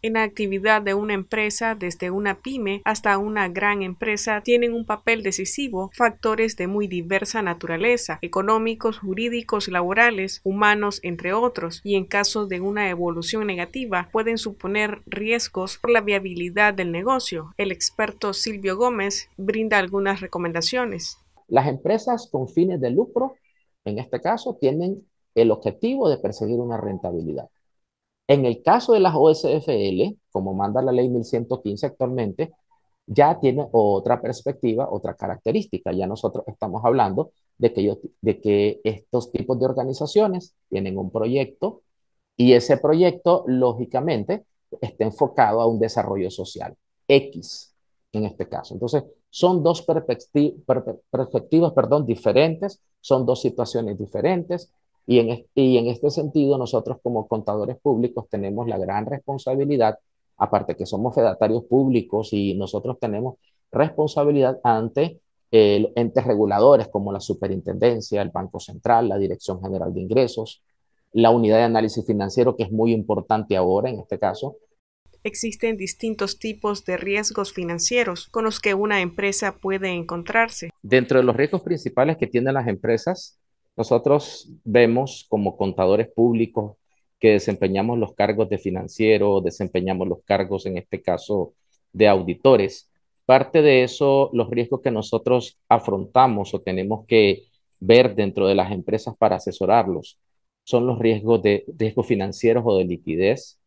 En la actividad de una empresa, desde una pyme hasta una gran empresa, tienen un papel decisivo factores de muy diversa naturaleza, económicos, jurídicos, laborales, humanos, entre otros, y en caso de una evolución negativa pueden suponer riesgos por la viabilidad del negocio. El experto Silvio Gómez brinda algunas recomendaciones. Las empresas con fines de lucro, en este caso, tienen el objetivo de perseguir una rentabilidad en el caso de las OSFL, como manda la ley 1115 actualmente, ya tiene otra perspectiva, otra característica. Ya nosotros estamos hablando de que, de que estos tipos de organizaciones tienen un proyecto y ese proyecto, lógicamente, está enfocado a un desarrollo social, X en este caso. Entonces, son dos perspectivas perdón, diferentes, son dos situaciones diferentes, y en, este sentido, nosotros como contadores públicos tenemos la gran responsabilidad, aparte que somos fedatarios públicos y nosotros tenemos responsabilidad ante entes reguladores como la Superintendencia, el Banco Central, la Dirección General de Ingresos, la Unidad de Análisis Financiero, que es muy importante ahora en este caso, existen distintos tipos de riesgos financieros con los que una empresa puede encontrarse. Dentro de los riesgos principales que tienen las empresas nosotros vemos como contadores públicos que desempeñamos los cargos de financiero, desempeñamos los cargos, en este caso, de auditores. Parte de eso, los riesgos que nosotros afrontamos o tenemos que ver dentro de las empresas para asesorarlos son los riesgos de riesgos financieros o de liquidez,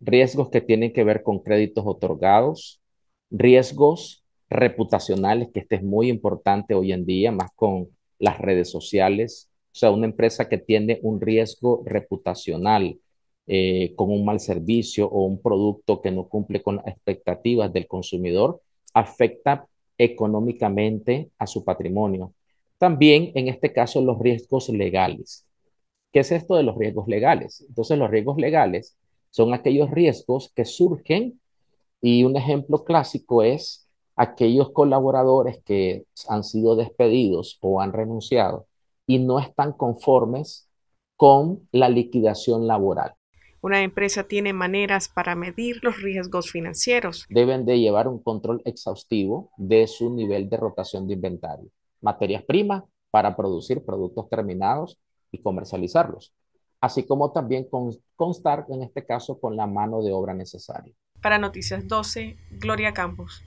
riesgos que tienen que ver con créditos otorgados, riesgos reputacionales, que este es muy importante hoy en día, más con las redes sociales, o sea, una empresa que tiene un riesgo reputacional eh, con un mal servicio o un producto que no cumple con las expectativas del consumidor, afecta económicamente a su patrimonio. También, en este caso, los riesgos legales. ¿Qué es esto de los riesgos legales? Entonces, los riesgos legales son aquellos riesgos que surgen y un ejemplo clásico es aquellos colaboradores que han sido despedidos o han renunciado y no están conformes con la liquidación laboral. Una empresa tiene maneras para medir los riesgos financieros. Deben de llevar un control exhaustivo de su nivel de rotación de inventario, materias primas para producir productos terminados y comercializarlos, así como también constar en este caso con la mano de obra necesaria. Para Noticias 12, Gloria Campos.